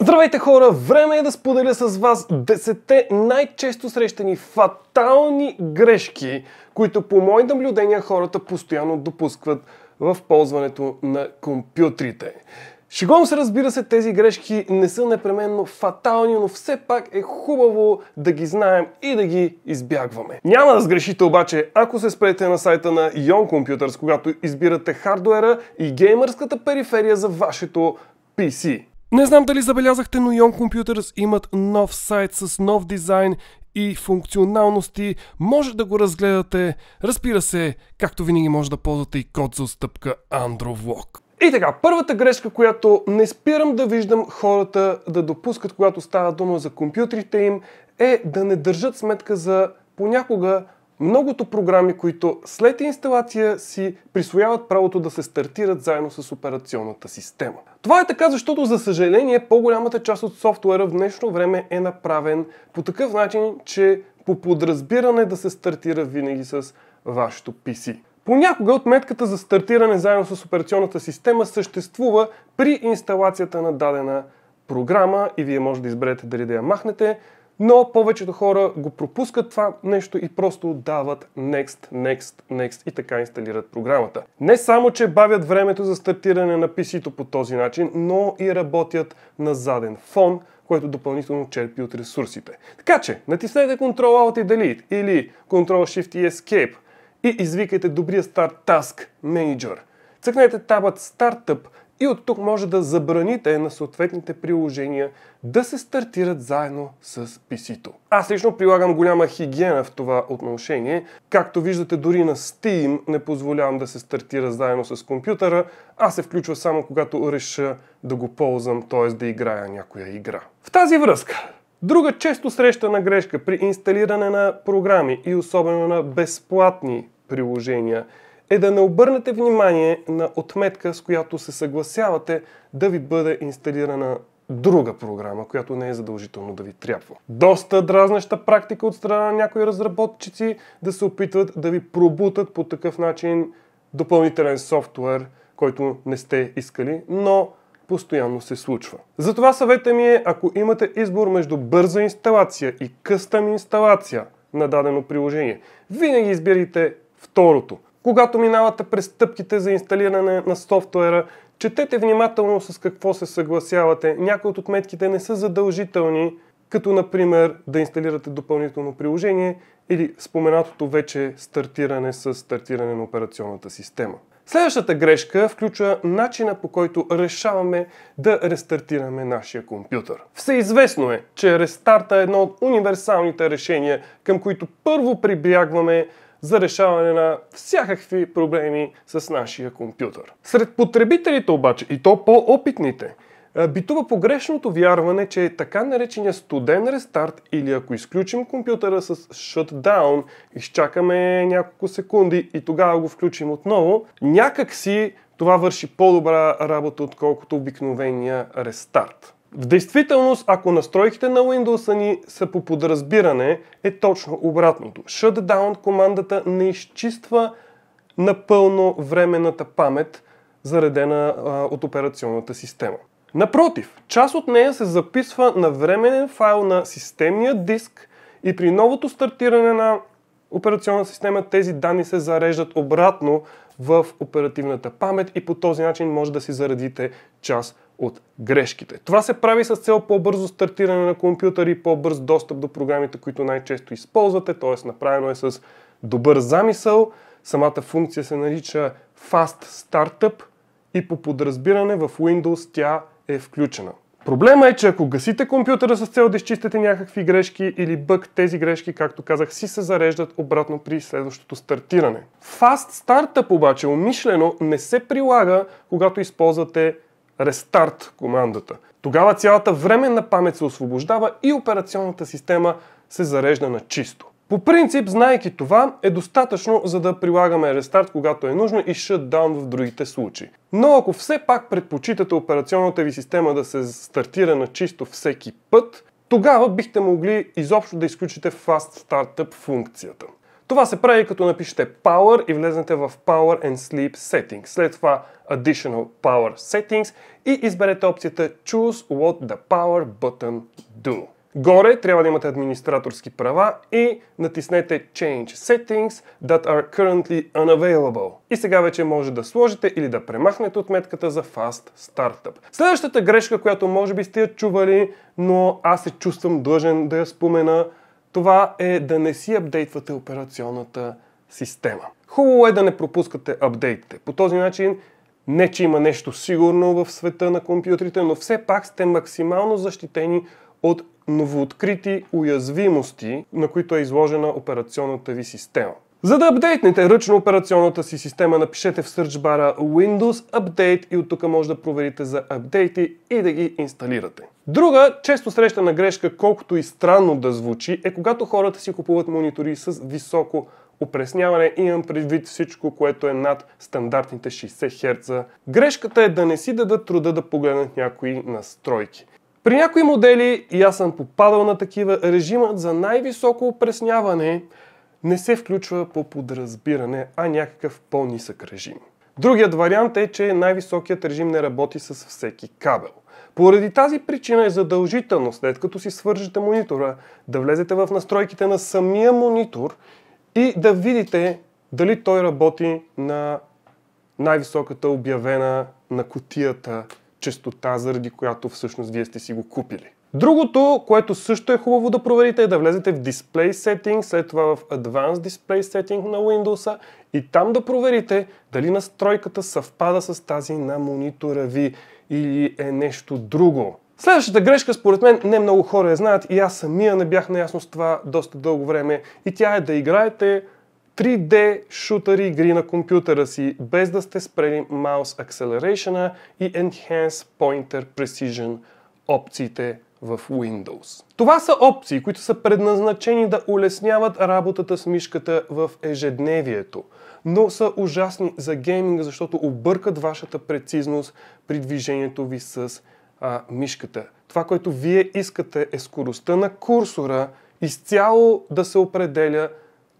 Здравейте хора! Време е да споделя с вас 10 най-често срещани фатални грешки, които по мои наблюдения хората постоянно допускват в ползването на компютрите. Шегом се разбира се, тези грешки не са непременно фатални, но все пак е хубаво да ги знаем и да ги избягваме. Няма да сгрешите обаче, ако се спрете на сайта на Ion Computers, когато избирате хардуера и геймърската периферия за вашето PC. Не знам дали забелязахте, но Young Computers имат нов сайт с нов дизайн и функционалности. Може да го разгледате. Разбира се, както винаги може да ползвате и код за отстъпка AndroVlog. И така, първата грешка, която не спирам да виждам хората да допускат, когато става дума за компютрите им, е да не държат сметка за понякога многото програми, които след инсталация си присвояват правото да се стартират заедно с операционната система. Това е така, защото за съжаление по-голямата част от софтуера в днешно време е направен по такъв начин, че по подразбиране да се стартира винаги с вашето PC. Понякога отметката за стартиране заедно с операционната система съществува при инсталацията на дадена програма и вие може да изберете дали да я махнете, но повечето хора го пропускат това нещо и просто дават next, next, next и така инсталират програмата. Не само, че бавят времето за стартиране на PC-то по този начин, но и работят на заден фон, което допълнително черпи от ресурсите. Така че, натиснете Ctrl-Alt и Delete или Ctrl-Shift и Escape и извикайте добрия Start Task Manager. Цъкнете табът Startup и от тук може да забраните на съответните приложения да се стартират заедно с PC-то. Аз лично прилагам голяма хигиена в това отношение. Както виждате, дори на Steam не позволявам да се стартира заедно с компютъра, а се включва само когато реша да го ползвам, т.е. да играя някоя игра. В тази връзка, Друга често срещана грешка при инсталиране на програми и особено на безплатни приложения – е да не обърнете внимание на отметка, с която се съгласявате да ви бъде инсталирана друга програма, която не е задължително да ви трябва. Доста дразнеща практика от страна на някои разработчици да се опитват да ви пробутат по такъв начин допълнителен софтуер, който не сте искали, но постоянно се случва. Затова съвета ми е, ако имате избор между бърза инсталация и къстъм инсталация на дадено приложение, винаги избирайте второто когато минавате през стъпките за инсталиране на софтуера, четете внимателно с какво се съгласявате. Някои от отметките не са задължителни, като например да инсталирате допълнително приложение или споменатото вече стартиране с стартиране на операционната система. Следващата грешка включва начина по който решаваме да рестартираме нашия компютър. Всеизвестно е, че рестарта е едно от универсалните решения, към които първо прибягваме, за решаване на всякакви проблеми с нашия компютър. Сред потребителите обаче, и то по-опитните, битува погрешното вярване, че е така наречения студен рестарт или ако изключим компютъра с shutdown, изчакаме няколко секунди и тогава го включим отново, някакси това върши по-добра работа, отколкото обикновения рестарт. В действителност, ако настройките на Windows ни са по подразбиране, е точно обратното. Shutdown командата не изчиства напълно времената памет, заредена а, от операционната система. Напротив, част от нея се записва на временен файл на системния диск и при новото стартиране на операционна система тези данни се зареждат обратно в оперативната памет и по този начин може да си заредите част от грешките. Това се прави с цел по-бързо стартиране на компютър и по-бърз достъп до програмите, които най-често използвате, т.е. направено е с добър замисъл. Самата функция се нарича Fast Startup и по подразбиране в Windows тя е включена. Проблема е, че ако гасите компютъра с цел да изчистите някакви грешки или бък, тези грешки, както казах, си се зареждат обратно при следващото стартиране. Fast Startup обаче умишлено не се прилага, когато използвате рестарт командата. Тогава цялата временна памет се освобождава и операционната система се зарежда на чисто. По принцип, знайки това, е достатъчно за да прилагаме рестарт, когато е нужно и shutdown в другите случаи. Но ако все пак предпочитате операционната ви система да се стартира на чисто всеки път, тогава бихте могли изобщо да изключите Fast Startup функцията. Това се прави като напишете Power и влезнете в Power and Sleep Settings. След това Additional Power Settings и изберете опцията Choose what the Power button do. Горе трябва да имате администраторски права и натиснете Change Settings that are currently unavailable. И сега вече може да сложите или да премахнете отметката за Fast Startup. Следващата грешка, която може би сте я чували, но аз се чувствам длъжен да я спомена – това е да не си апдейтвате операционната система. Хубаво е да не пропускате апдейтите. По този начин не, че има нещо сигурно в света на компютрите, но все пак сте максимално защитени от новооткрити уязвимости, на които е изложена операционната ви система. За да апдейтнете ръчно операционната си система, напишете в search бара Windows Update и от тук може да проверите за апдейти и да ги инсталирате. Друга често срещана грешка, колкото и странно да звучи, е когато хората си купуват монитори с високо опресняване, имам предвид всичко, което е над стандартните 60 Hz. Грешката е да не си дадат труда да погледнат някои настройки. При някои модели, и аз съм попадал на такива, режимът за най-високо опресняване не се включва по подразбиране, а някакъв по-нисък режим. Другият вариант е, че най-високият режим не работи с всеки кабел. Поради тази причина е задължително, след като си свържете монитора, да влезете в настройките на самия монитор и да видите дали той работи на най-високата обявена на котията частота, заради която всъщност вие сте си го купили. Другото, което също е хубаво да проверите е да влезете в Display Setting, след това в Advanced Display Setting на Windows и там да проверите дали настройката съвпада с тази на монитора ви или е нещо друго. Следващата грешка, според мен, не много хора я знаят и аз самия не бях наясно с това доста дълго време и тя е да играете 3D шутъри игри на компютъра си, без да сте спрели Mouse Acceleration и Enhanced Pointer Precision опциите в Windows. Това са опции, които са предназначени да улесняват работата с мишката в ежедневието, но са ужасни за гейминга, защото объркат вашата прецизност при движението ви с а, мишката. Това, което вие искате е скоростта на курсора изцяло да се определя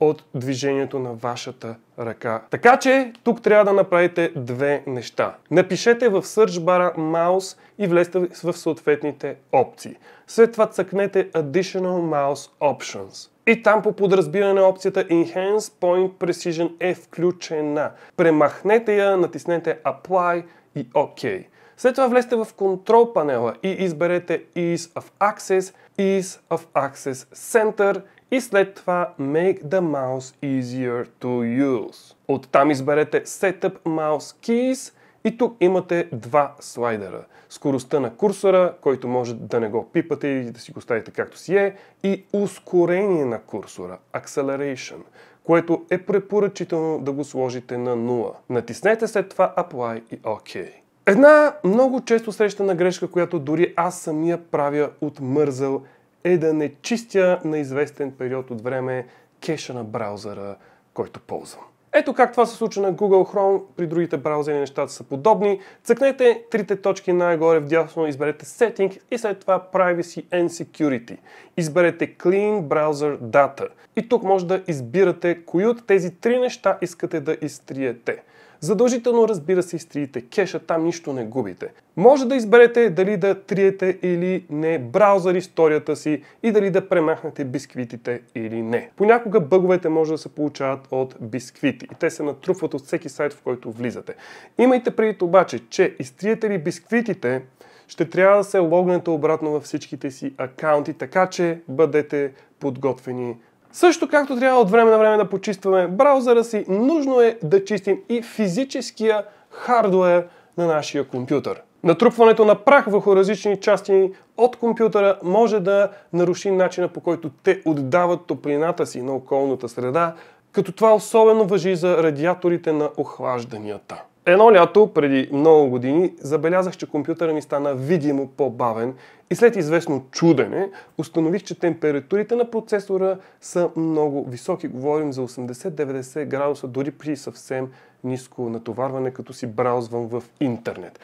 от движението на вашата ръка. Така че тук трябва да направите две неща. Напишете в search бара mouse и влезте в съответните опции. След това цъкнете Additional Mouse Options. И там по подразбиране опцията Enhance Point Precision е включена. Премахнете я, натиснете Apply и OK. След това влезте в контрол панела и изберете Ease of Access, Ease of Access Center – и след това Make the mouse easier to use. Оттам изберете Setup Mouse Keys и тук имате два слайдера. Скоростта на курсора, който може да не го пипате и да си го ставите както си е, и ускорение на курсора, Acceleration, което е препоръчително да го сложите на 0. Натиснете след това Apply и OK. Една много често срещана грешка, която дори аз самия правя от мързъл е да не чистя на известен период от време кеша на браузъра, който ползвам. Ето как това се случва на Google Chrome, при другите браузери нещата са подобни. Цъкнете трите точки най-горе в дясно. изберете Setting и след това Privacy and Security. Изберете Clean Browser Data и тук може да избирате кои от тези три неща искате да изтриете. Задължително разбира се изтриете кеша, там нищо не губите. Може да изберете дали да триете или не браузър историята си и дали да премахнете бисквитите или не. Понякога бъговете може да се получават от бисквити и те се натрупват от всеки сайт, в който влизате. Имайте предвид обаче, че изтриете ли бисквитите, ще трябва да се логнете обратно във всичките си акаунти, така че бъдете подготвени също както трябва от време на време да почистваме браузъра си, нужно е да чистим и физическия хардуер на нашия компютър. Натрупването на прах върху различни части от компютъра може да наруши начина по който те отдават топлината си на околната среда, като това особено въжи за радиаторите на охлажданията. Едно лято преди много години забелязах, че компютъра ми стана видимо по-бавен и след известно чудене установих, че температурите на процесора са много високи. Говорим за 80-90 градуса, дори при съвсем ниско натоварване, като си браузвам в интернет.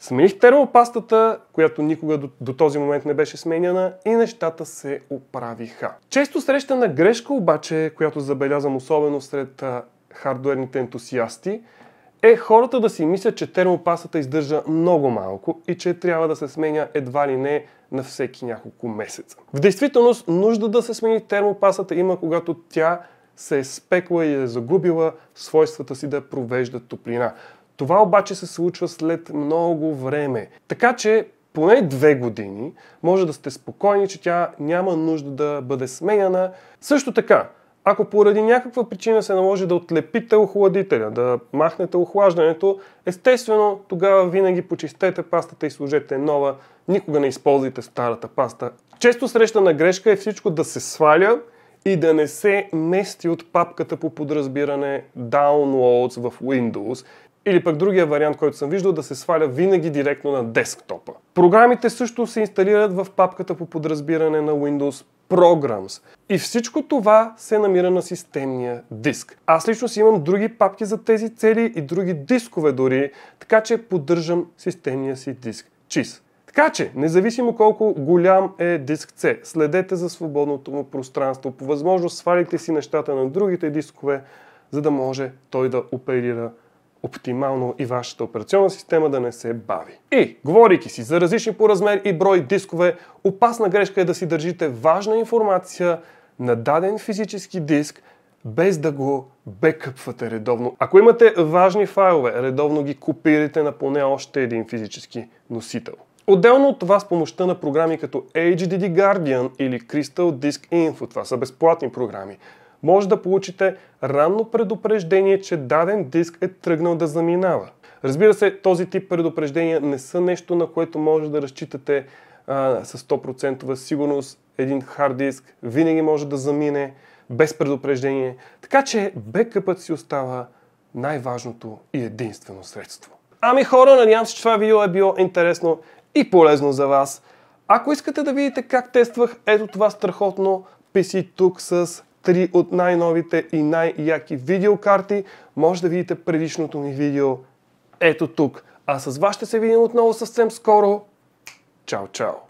Смених термопастата, която никога до, до този момент не беше сменяна и нещата се оправиха. Често срещана грешка обаче, която забелязам особено сред хардуерните ентусиасти – е хората да си мислят, че термопастата издържа много малко и че трябва да се сменя едва ли не на всеки няколко месеца. В действителност нужда да се смени термопастата има, когато тя се е спекла и е загубила свойствата си да провежда топлина. Това обаче се случва след много време. Така че поне две години може да сте спокойни, че тя няма нужда да бъде сменяна. Също така, ако поради някаква причина се наложи да отлепите охладителя, да махнете охлаждането, естествено тогава винаги почистете пастата и сложете нова. Никога не използвайте старата паста. Често срещана грешка е всичко да се сваля и да не се мести от папката по подразбиране Downloads в Windows. Или пък другия вариант, който съм виждал, да се сваля винаги директно на десктопа. Програмите също се инсталират в папката по подразбиране на Windows Programs. И всичко това се намира на системния диск. Аз лично си имам други папки за тези цели и други дискове дори, така че поддържам системния си диск чист. Така че, независимо колко голям е диск C, следете за свободното му пространство. По възможност свалите си нещата на другите дискове, за да може той да оперира оптимално и вашата операционна система да не се бави. И, говорики си за различни по размер и брой дискове, опасна грешка е да си държите важна информация на даден физически диск, без да го бекъпвате редовно. Ако имате важни файлове, редовно ги копирайте на поне още един физически носител. Отделно от това с помощта на програми като HDD Guardian или Crystal Disk Info, това са безплатни програми, може да получите ранно предупреждение, че даден диск е тръгнал да заминава. Разбира се, този тип предупреждения не са нещо, на което може да разчитате а, с 100% сигурност. Един хард диск винаги може да замине без предупреждение. Така че бекъпът си остава най-важното и единствено средство. Ами хора, надявам се, че това видео е било интересно и полезно за вас. Ако искате да видите как тествах ето това страхотно PC тук с три от най-новите и най-яки видеокарти, може да видите предишното ми видео ето тук. А с вас ще се видим отново съвсем скоро. Чао, чао!